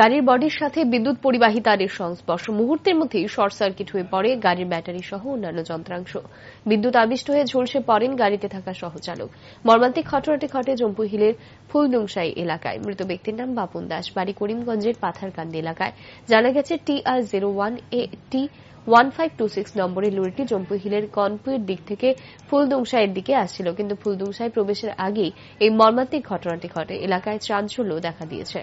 গাড়ির বডির সাথে বিদ্যুৎ পরিবাহী তারের সংস্পর্শ মুহূর্তের মধ্যেই শর্ট সার্কিট হয়ে পড়ে গাড়ির ব্যাটারি সহ অন্যান্য যন্ত্রাংশ বিদ্যুৎ আবিষ্ট হয়ে ঝলসে পড়েন গাড়িতে থাকা সহচালক মর্মান্তিক ঘটনাটি ঘটে জম্পু হিলের ফুলডুংসাই এলাকায় মৃত ব্যক্তির নাম বাপন দাস বাড়ি করিমগঞ্জের পাথারকান্দি এলাকায় জানা গেছে T R zero one A T one five two six নম্বরের লরিটি জম্পু হিলের কনপুয়ের দিক থেকে ফুলদুংসাইয়ের দিকে আসছিল কিন্তু ফুলদুংসাই প্রবেশের আগেই এই মর্মান্তিক ঘটনাটি ঘটে এলাকায় চাঞ্চল্য দেখা দিয়েছে